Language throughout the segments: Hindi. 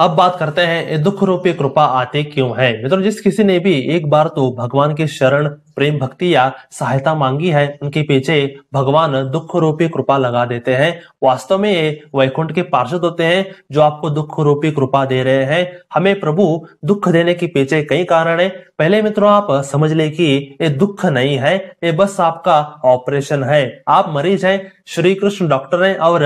अब बात करते हैं दुख रूपी कृपा आते क्यों है मित्रों जिस किसी ने भी एक बार तो भगवान की शरण प्रेम भक्ति या सहायता मांगी है उनके पीछे भगवान दुख रूपी कृपा लगा देते हैं वास्तव में ये वैकुंठ के पार्षद होते हैं जो आपको दुख रूपी कृपा दे रहे हैं हमें प्रभु दुख देने के पीछे कई कारण है पहले मित्रों आप समझ ले कि ये दुख नहीं है ये बस आपका ऑपरेशन है आप मरीज हैं श्री कृष्ण डॉक्टर हैं और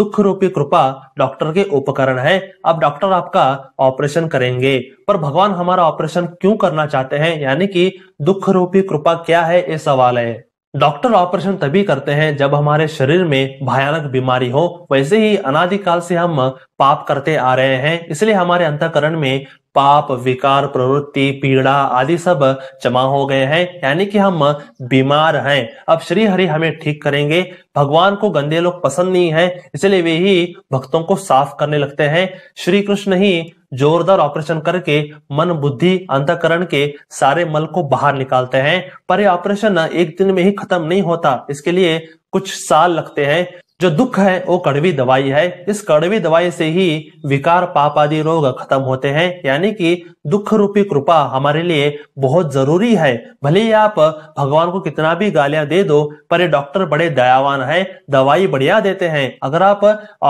दुख रूपी कृपा डॉक्टर के उपकरण है अब डॉक्टर आपका ऑपरेशन करेंगे पर भगवान हमारा ऑपरेशन क्यों करना चाहते हैं यानी कि दुख रूपी कृपा क्या है ये सवाल है डॉक्टर ऑपरेशन तभी करते हैं जब हमारे शरीर में भयानक बीमारी हो वैसे ही अनादिकाल से हम पाप करते आ रहे हैं इसलिए हमारे अंतकरण में पाप विकार प्रवृत्ति पीड़ा आदि सब जमा हो गए हैं यानी कि हम बीमार हैं अब श्री हरि हमें ठीक करेंगे भगवान को गंदे लोग पसंद नहीं है इसलिए वे ही भक्तों को साफ करने लगते हैं श्री कृष्ण ही जोरदार ऑपरेशन करके मन बुद्धि अंतकरण के सारे मल को बाहर निकालते हैं पर ऑपरेशन एक दिन में ही खत्म नहीं होता इसके लिए कुछ साल लगते हैं जो दुख है वो कड़वी दवाई है इस कड़वी दवाई से ही विकार पाप आदि रोग खत्म होते हैं यानी कि दुख रूपी कृपा हमारे लिए बहुत जरूरी है भले ही आप भगवान को कितना भी गालियां दे दो पर ये डॉक्टर बड़े दयावान है दवाई बढ़िया देते हैं अगर आप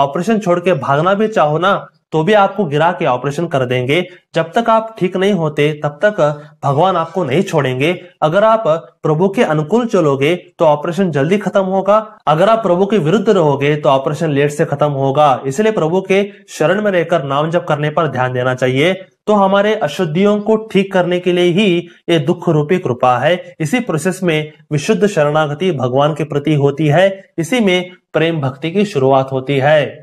ऑपरेशन छोड़ के भागना भी चाहो ना तो भी आपको गिरा के ऑपरेशन कर देंगे जब तक आप ठीक नहीं होते तब तक भगवान आपको नहीं छोड़ेंगे अगर आप प्रभु के अनुकूल चलोगे तो ऑपरेशन जल्दी खत्म होगा अगर आप प्रभु के विरुद्ध रहोगे तो ऑपरेशन लेट से खत्म होगा इसलिए प्रभु के शरण में रहकर नाम जप करने पर ध्यान देना चाहिए तो हमारे अशुद्धियों को ठीक करने के लिए ही ये दुख रूपी कृपा है इसी प्रोसेस में विशुद्ध शरणागति भगवान के प्रति होती है इसी में प्रेम भक्ति की शुरुआत होती है